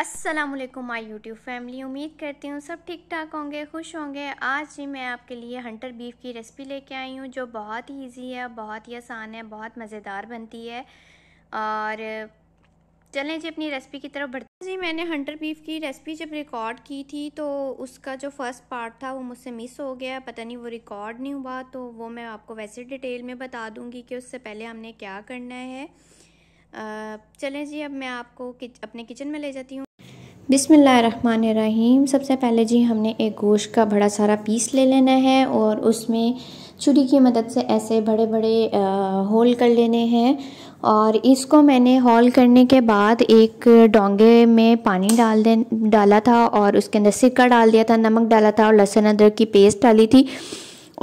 अस्सलाम वालेकुम my YouTube family उम्मीद करती हूँ सब ठीक ठाक होंगे खुश होंगे आज जी मैं आपके लिए हंटर बीफ की रेसिपी लेके आई हूँ जो बहुत ही ईजी है बहुत ही आसान है बहुत मज़ेदार बनती है और चलें जी अपनी रेसिपी की तरफ बढ़ते जी मैंने हंटर बीफ की रेसिपी जब रिकॉर्ड की थी तो उसका जो फर्स्ट पार्ट था वो मुझसे मिस हो गया पता नहीं वो रिकॉर्ड नहीं हुआ तो वो मैं आपको वैसे डिटेल में बता दूँगी कि उससे पहले हमने क्या करना है चलें जी अब मैं आपको किच, अपने किचन में ले जाती हूँ बिसमीम सबसे पहले जी हमने एक गोश्त का बड़ा सारा पीस ले लेना है और उसमें छुरी की मदद से ऐसे बड़े बड़े होल कर लेने हैं और इसको मैंने हॉल करने के बाद एक डोंगे में पानी डाल दे डाला था और उसके अंदर सिक्का डाल दिया था नमक डाला था और लहसुन अदरक की पेस्ट डाली थी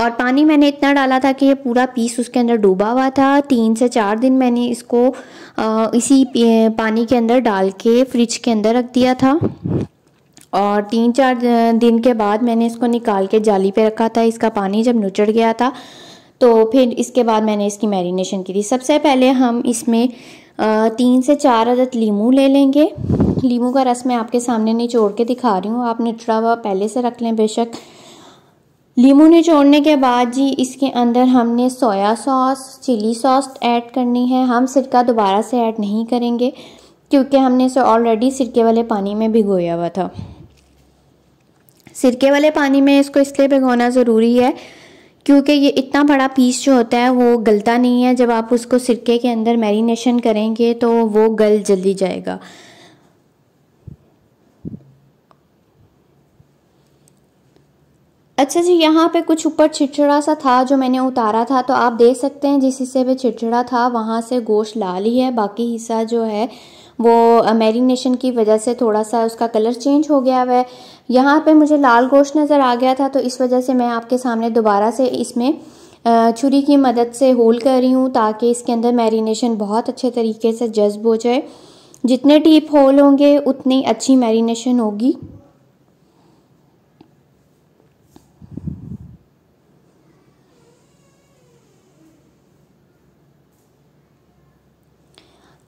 और पानी मैंने इतना डाला था कि ये पूरा पीस उसके अंदर डूबा हुआ था तीन से चार दिन मैंने इसको इसी पानी के अंदर डाल के फ्रिज के अंदर रख दिया था और तीन चार दिन के बाद मैंने इसको निकाल के जाली पे रखा था इसका पानी जब नुचड़ गया था तो फिर इसके बाद मैंने इसकी मैरिनेशन की थी सबसे पहले हम इसमें तीन से चार अदद लीमू ले लेंगे लीमू का रस मैं आपके सामने निचोड़ के दिखा रही हूँ आप निचड़ा हुआ पहले से रख लें बेशक लीमू ने छोड़ने के बाद जी इसके अंदर हमने soya sauce chilli sauce add करनी है हम सिरका दोबारा से ऐड नहीं करेंगे क्योंकि हमने इसे ऑलरेडी सिरके वाले पानी में भिगोया हुआ था सिरके वाले पानी में इसको इसलिए भिगोना ज़रूरी है क्योंकि ये इतना बड़ा पीस जो होता है वो गलता नहीं है जब आप उसको सिरके के अंदर मैरिनेशन करेंगे तो वो गल जल्दी जाएगा अच्छा जी यहाँ पे कुछ ऊपर छिड़छिड़ा सा था जो मैंने उतारा था तो आप देख सकते हैं जिस हिस्से पे छिड़छिड़ा था वहाँ से गोश्त लाल ही है बाकी हिस्सा जो है वो मैरिनेशन की वजह से थोड़ा सा उसका कलर चेंज हो गया है यहाँ पे मुझे लाल गोश्त नज़र आ गया था तो इस वजह से मैं आपके सामने दोबारा से इसमें छुरी की मदद से होल कर रही हूँ ताकि इसके अंदर मैरिनेशन बहुत अच्छे तरीके से जज्ब हो जाए जितने टीप होल होंगे उतनी अच्छी मैरिनेशन होगी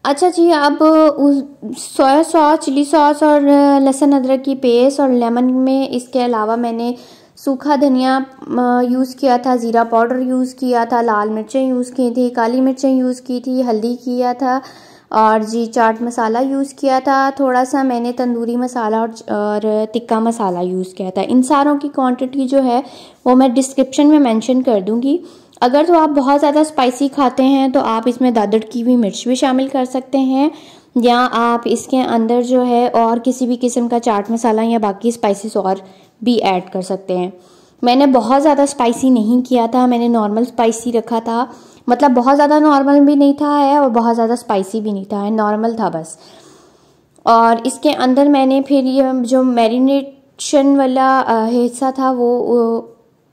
अच्छा जी अब सोया सॉस चिली सॉस और लहसुन अदरक की पेस्ट और लेमन में इसके अलावा मैंने सूखा धनिया यूज़ किया था ज़ीरा पाउडर यूज़ किया था लाल मिर्चें यूज़ की थी काली मिर्चें यूज़ की थी हल्दी किया था और जी चाट मसाला यूज़ किया था थोड़ा सा मैंने तंदूरी मसाला और, और टिक्का मसाला यूज़ किया था इन सारों की क्वांटिटी जो है वो मैं डिस्क्रिप्शन में मेंशन कर दूँगी अगर तो आप बहुत ज़्यादा स्पाइसी खाते हैं तो आप इसमें दादड़ की हुई मिर्च भी शामिल कर सकते हैं या आप इसके अंदर जो है और किसी भी किस्म का चाट मसाला या बाकी स्पाइसेस और भी ऐड कर सकते हैं मैंने बहुत ज़्यादा स्पाइसी नहीं किया था मैंने नॉर्मल स्पाइसी रखा था मतलब बहुत ज़्यादा नॉर्मल भी नहीं था है और बहुत ज़्यादा स्पाइसी भी नहीं था है नॉर्मल था बस और इसके अंदर मैंने फिर ये जो मैरिनेशन वाला हिस्सा था वो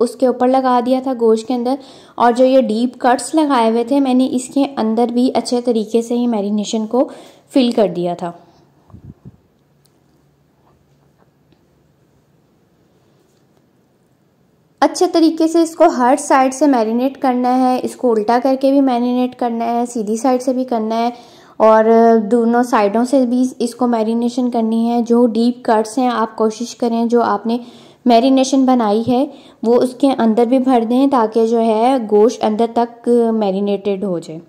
उसके ऊपर लगा दिया था गोश्त के अंदर और जो ये डीप कट्स लगाए हुए थे मैंने इसके अंदर भी अच्छे तरीके से ही मैरिनेशन को फिल कर दिया था अच्छे तरीके से इसको हर साइड से मैरिनेट करना है इसको उल्टा करके भी मैरिनेट करना है सीधी साइड से भी करना है और दोनों साइडों से भी इसको मैरिनेशन करनी है जो डीप कट्स हैं आप कोशिश करें जो आपने मैरिनेशन बनाई है वो उसके अंदर भी भर दें ताकि जो है गोश्त अंदर तक मैरिनेटेड हो जाए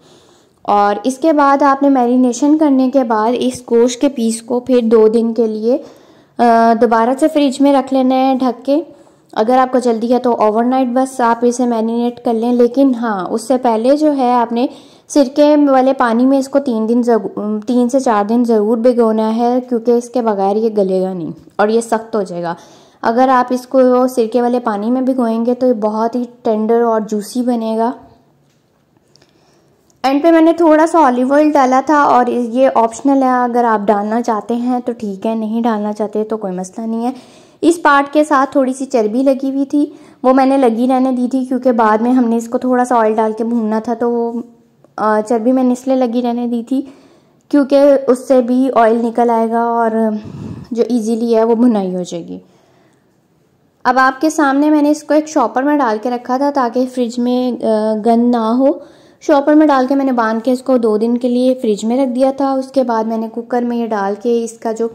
और इसके बाद आपने मैरिनेशन करने के बाद इस गोश्त के पीस को फिर दो दिन के लिए दोबारा से फ्रिज में रख लेना है ढक के अगर आपको जल्दी है तो ओवरनाइट बस आप इसे मैरिनेट कर लें लेकिन हाँ उससे पहले जो है आपने सिरके वाले पानी में इसको तीन दिन तीन से चार दिन ज़रूर भिगोना है क्योंकि इसके बगैर ये गलेगा नहीं और ये सख्त हो जाएगा अगर आप इसको सिरके वाले पानी में भिगोएंगे तो ये बहुत ही टेंडर और जूसी बनेगा एंड पे मैंने थोड़ा सा ऑलिव ऑयल डाला था और ये ऑप्शनल है अगर आप डालना चाहते हैं तो ठीक है नहीं डालना चाहते तो कोई मसला नहीं है इस पार्ट के साथ थोड़ी सी चर्बी लगी हुई थी वो मैंने लगी रहने दी थी क्योंकि बाद में हमने इसको थोड़ा सा ऑयल डाल के भूनना था तो वो चर्बी मैंने इसलिए लगी रहने दी थी क्योंकि उससे भी ऑयल निकल आएगा और जो ईजीली है वो भुनाई हो जाएगी अब आपके सामने मैंने इसको एक शॉपर में डाल के रखा था ताकि फ्रिज में गन ना हो शॉपर में डाल के मैंने बांध के इसको दो दिन के लिए फ्रिज में रख दिया था उसके बाद मैंने कुकर में ये डाल के इसका जो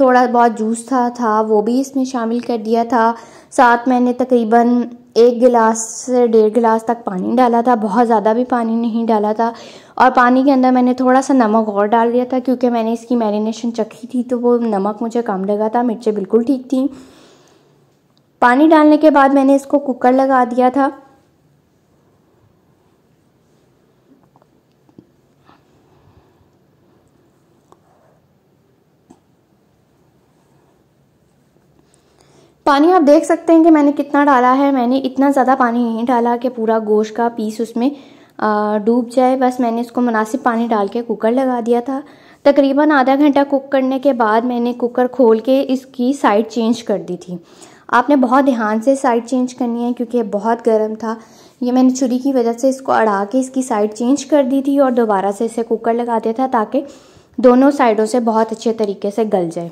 थोड़ा बहुत जूस था था वो भी इसमें शामिल कर दिया था साथ मैंने तकरीबन एक गिलास से डेढ़ गिलास तक पानी डाला था बहुत ज़्यादा भी पानी नहीं डाला था और पानी के अंदर मैंने थोड़ा सा नमक और डाल दिया था क्योंकि मैंने इसकी मैरिनेशन चखी थी तो वो नमक मुझे कम लगा था मिर्चें बिल्कुल ठीक थी पानी डालने के बाद मैंने इसको कुकर लगा दिया था पानी आप देख सकते हैं कि मैंने कितना डाला है मैंने इतना ज़्यादा पानी नहीं डाला कि पूरा गोश्त का पीस उसमें डूब जाए बस मैंने इसको मुनासिब पानी डाल के कुकर लगा दिया था तकरीबन आधा घंटा कुक करने के बाद मैंने कुकर खोल के इसकी साइड चेंज कर दी थी आपने बहुत ध्यान से साइड चेंज करनी है क्योंकि बहुत गर्म था ये मैंने छुरी की वजह से इसको अड़ा के इसकी साइड चेंज कर दी थी और दोबारा से इसे कुकर लगा दिया था ताकि दोनों साइडों से बहुत अच्छे तरीके से गल जाए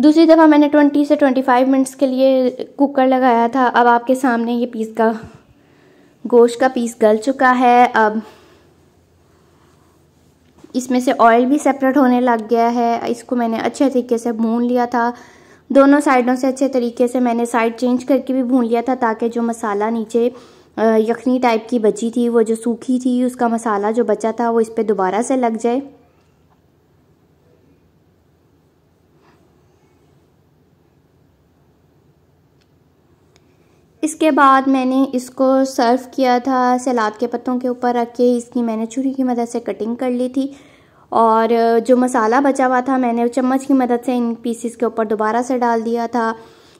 दूसरी दफ़ा मैंने 20 से 25 मिनट्स के लिए कुकर लगाया था अब आपके सामने ये पीस का गोश्त का पीस गल चुका है अब इसमें से ऑयल भी सेपरेट होने लग गया है इसको मैंने अच्छे तरीके से भून लिया था दोनों साइडों से अच्छे तरीके से मैंने साइड चेंज करके भी भून लिया था ताकि जो मसाला नीचे यखनी टाइप की बची थी वो जो सूखी थी उसका मसाला जो बचा था वो इस पर दोबारा से लग जाए इसके बाद मैंने इसको सर्व किया था सलाद के पत्तों के ऊपर रख के इसकी मैंने छुरी की मदद से कटिंग कर ली थी और जो मसाला बचा हुआ था मैंने चम्मच की मदद से इन पीसीस के ऊपर दोबारा से डाल दिया था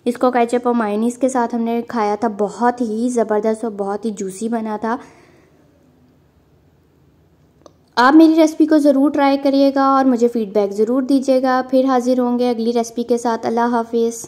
इसको कैचअप और मायनीस के साथ हमने खाया था बहुत ही ज़बरदस्त और बहुत ही जूसी बना था आप मेरी रेसिपी को ज़रूर ट्राई करिएगा और मुझे फ़ीडबैक ज़रूर दीजिएगा फिर हाज़िर होंगे अगली रेसिपी के साथ अल्लाह हाफिज़